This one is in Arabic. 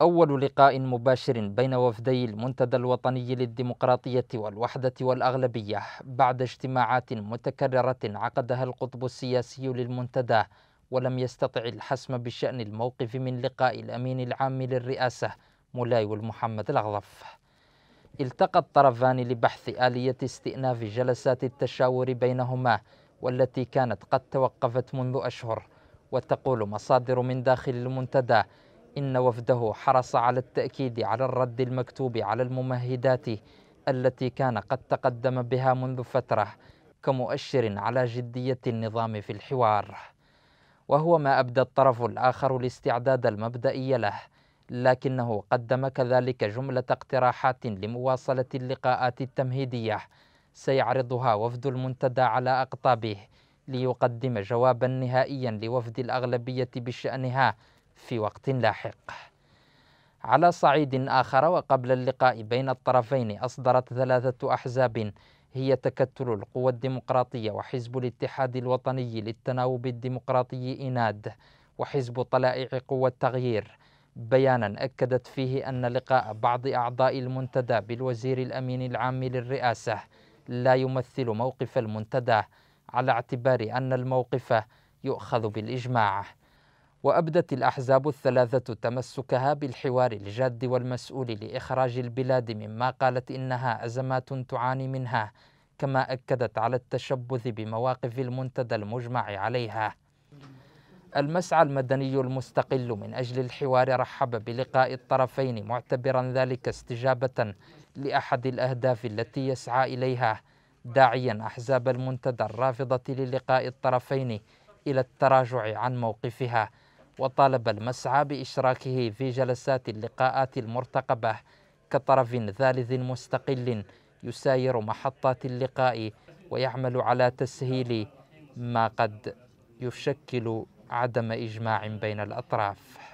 أول لقاء مباشر بين وفدي المنتدى الوطني للديمقراطية والوحدة والأغلبية بعد اجتماعات متكررة عقدها القطب السياسي للمنتدى ولم يستطع الحسم بشأن الموقف من لقاء الأمين العام للرئاسة مولاي محمد الأغضف التقى الطرفان لبحث آلية استئناف جلسات التشاور بينهما والتي كانت قد توقفت منذ أشهر وتقول مصادر من داخل المنتدى إن وفده حرص على التأكيد على الرد المكتوب على الممهدات التي كان قد تقدم بها منذ فترة كمؤشر على جدية النظام في الحوار وهو ما أبدى الطرف الآخر الاستعداد المبدئي له لكنه قدم كذلك جملة اقتراحات لمواصلة اللقاءات التمهيدية سيعرضها وفد المنتدى على أقطابه ليقدم جوابا نهائيا لوفد الأغلبية بشأنها في وقت لاحق على صعيد آخر وقبل اللقاء بين الطرفين أصدرت ثلاثة أحزاب هي تكتل القوى الديمقراطية وحزب الاتحاد الوطني للتناوب الديمقراطي إناد وحزب طلائع قوى التغيير بيانا أكدت فيه أن لقاء بعض أعضاء المنتدى بالوزير الأمين العام للرئاسة لا يمثل موقف المنتدى على اعتبار أن الموقف يؤخذ بالإجماع وأبدت الأحزاب الثلاثة تمسكها بالحوار الجاد والمسؤول لإخراج البلاد مما قالت إنها أزمات تعاني منها كما أكدت على التشبث بمواقف المنتدى المجمع عليها المسعى المدني المستقل من أجل الحوار رحب بلقاء الطرفين معتبرا ذلك استجابة لأحد الأهداف التي يسعى إليها داعيا أحزاب المنتدى الرافضة للقاء الطرفين إلى التراجع عن موقفها وطالب المسعى بإشراكه في جلسات اللقاءات المرتقبة كطرف ثالث مستقل يساير محطات اللقاء ويعمل على تسهيل ما قد يشكل عدم إجماع بين الأطراف